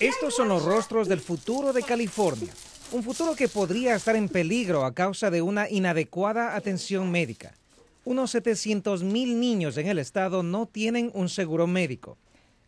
Estos son los rostros del futuro de California. Un futuro que podría estar en peligro a causa de una inadecuada atención médica. Unos 700 mil niños en el estado no tienen un seguro médico.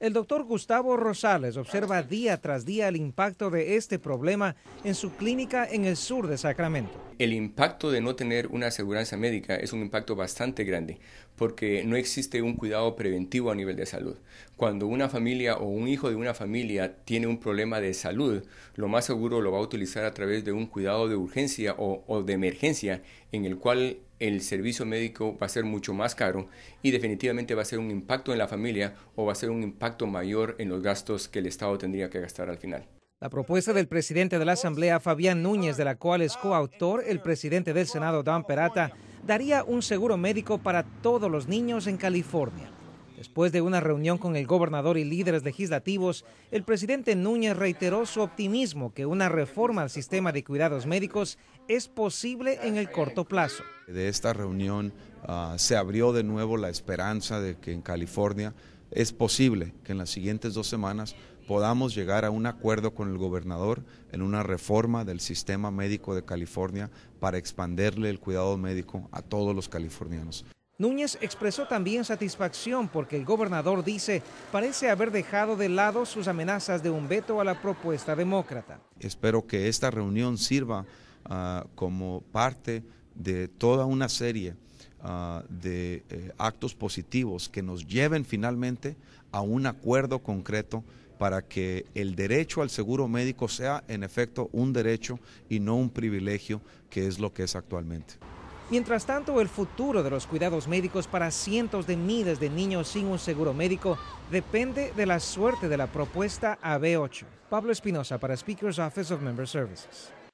El doctor Gustavo Rosales observa día tras día el impacto de este problema en su clínica en el sur de Sacramento. El impacto de no tener una aseguranza médica es un impacto bastante grande porque no existe un cuidado preventivo a nivel de salud. Cuando una familia o un hijo de una familia tiene un problema de salud, lo más seguro lo va a utilizar a través de un cuidado de urgencia o, o de emergencia en el cual el servicio médico va a ser mucho más caro y definitivamente va a ser un impacto en la familia o va a ser un impacto mayor en los gastos que el Estado tendría que gastar al final. La propuesta del presidente de la Asamblea, Fabián Núñez, de la cual es coautor el presidente del Senado, Dan Perata, daría un seguro médico para todos los niños en California. Después de una reunión con el gobernador y líderes legislativos, el presidente Núñez reiteró su optimismo que una reforma al sistema de cuidados médicos es posible en el corto plazo. De esta reunión ah, se abrió de nuevo la esperanza de que en California es posible que en las siguientes dos semanas podamos llegar a un acuerdo con el gobernador en una reforma del sistema médico de California para expanderle el cuidado médico a todos los californianos. Núñez expresó también satisfacción porque el gobernador dice parece haber dejado de lado sus amenazas de un veto a la propuesta demócrata. Espero que esta reunión sirva ah, como parte de toda una serie ah, de eh, actos positivos que nos lleven finalmente a un acuerdo concreto para que el derecho al seguro médico sea en efecto un derecho y no un privilegio que es lo que es actualmente. Mientras tanto, el futuro de los cuidados médicos para cientos de miles de niños sin un seguro médico depende de la suerte de la propuesta AB8. Pablo Espinosa para Speaker's Office of Member Services.